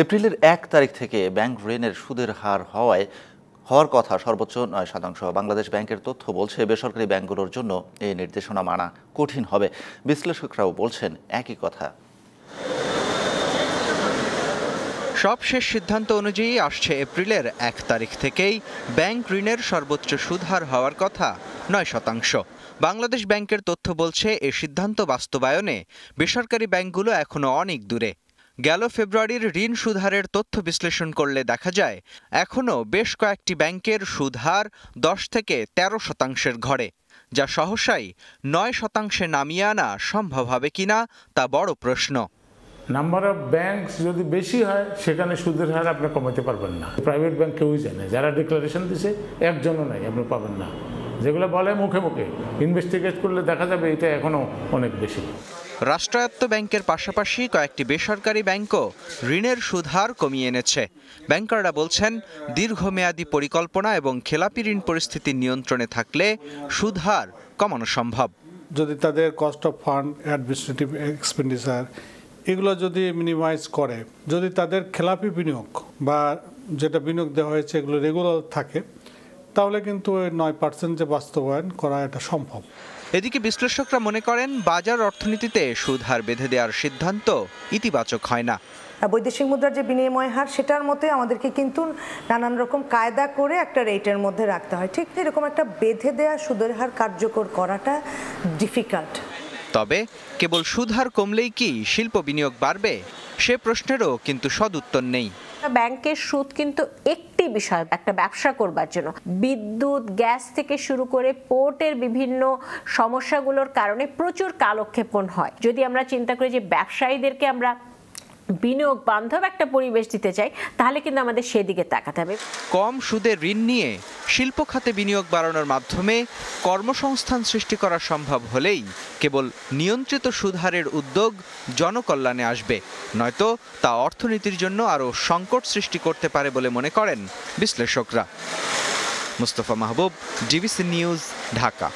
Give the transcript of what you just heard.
এপ্রিলের এক তারিখ থেকে ব্যাংক ঋণের সুদের হার হওয়ায় হওয়ার কথা সর্বোচ্চ নয় শতাংশ বাংলাদেশ ব্যাংকের তথ্য বলছে বেসরকারি ব্যাংকগুলোর জন্য এই নির্দেশনা মানা কঠিন হবে বিশ্লেষকরাও বলছেন একই কথা সব শেষ সিদ্ধান্ত অনুযায়ী আসছে এপ্রিলের এক তারিখ থেকেই ব্যাংক ঋণের সর্বোচ্চ সুদহার হওয়ার কথা নয় শতাংশ বাংলাদেশ ব্যাংকের তথ্য বলছে এ সিদ্ধান্ত বাস্তবায়নে বেসরকারি ব্যাংকগুলো এখনও অনেক দূরে গেল ফেব্রুয়ারির ঋণ সুধারের তথ্য বিশ্লেষণ করলে দেখা যায় এখনও বেশ কয়েকটি ব্যাংকের সুধার দশ থেকে ১৩ শতাংশের ঘরে যা সহসাই নয় শতাংশে নামিয়ে আনা সম্ভব হবে কিনা তা বড় প্রশ্ন নাম্বার অফ ব্যাংক যদি বেশি হয় সেখানে সুদের হার আপনি কমাতে পারবেন না প্রাইভেট ব্যাংক কেউই জানে যারা ডিক্লারেশন দিছে একজনও নাই আপনি পাবেন না যেগুলো বলে মুখে মুখে ইনভেস্টিগেট করলে দেখা যাবে এটা এখনও অনেক বেশি রাষ্ট্রায়ত্ত ব্যাংকের পাশাপাশি কয়েকটি বেসরকারি ব্যাংকও ঋণের সুধার কমিয়ে এনেছে ব্যাংকাররা বলছেন দীর্ঘমেয়াদী পরিকল্পনা এবং খেলাপি ঋণ পরিস্থিতি নিয়ন্ত্রণে থাকলে সুধার কমানো সম্ভব যদি তাদের cost of fund administrative expenditure এগুলো যদি মিনিমাইজ করে যদি তাদের খেলাপি বিনিয়োগ বা যেটা বিনিয়োগ দেওয়া হয়েছে এগুলো রেগুলার থাকে তাহলে কিন্তু ওই নয় পার্সেন্ট যে বাস্তবায়ন করা এটা সম্ভব এদিকে বিশ্লেষকরা মনে করেন বাজার অর্থনীতিতে সুদহার বেঁধে দেওয়ার সিদ্ধান্ত ইতিবাচক হয় না বৈদেশিক মুদ্রার যে বিনিময় হার সেটার মতে আমাদেরকে কিন্তু নানান রকম কায়দা করে একটা রেটের মধ্যে রাখতে হয় ঠিক এরকম একটা বেঁধে দেয়া সুদের হার কার্যকর করাটা ডিফিকাল্ট তবে কেবল সুদহার কমলেই কি শিল্প বিনিয়োগ বাড়বে সে প্রশ্নেরও কিন্তু সদুত্তর নেই ব্যাংকের সুদ কিন্তু একটি বিষয় একটা ব্যবসা করবার জন্য বিদ্যুৎ গ্যাস থেকে শুরু করে পোর্টের বিভিন্ন সমস্যাগুলোর কারণে প্রচুর কালক্ষেপণ হয় যদি আমরা চিন্তা করি যে ব্যবসায়ীদেরকে আমরা বিনিয়োগ বান্ধব একটা পরিবেশ দিতে চাই তাহলে কিন্তু আমাদের সেদিকে তাকাতে হবে কম সুদে ঋণ নিয়ে শিল্প খাতে বিনিয়োগ বাড়ানোর মাধ্যমে কর্মসংস্থান সৃষ্টি করা সম্ভব হলেই কেবল নিয়ন্ত্রিত সুধারের উদ্যোগ জনকল্যাণে আসবে নয়তো তা অর্থনীতির জন্য আরও সংকট সৃষ্টি করতে পারে বলে মনে করেন বিশ্লেষকরা মুস্তফা মাহবুব ডিবিসি নিউজ ঢাকা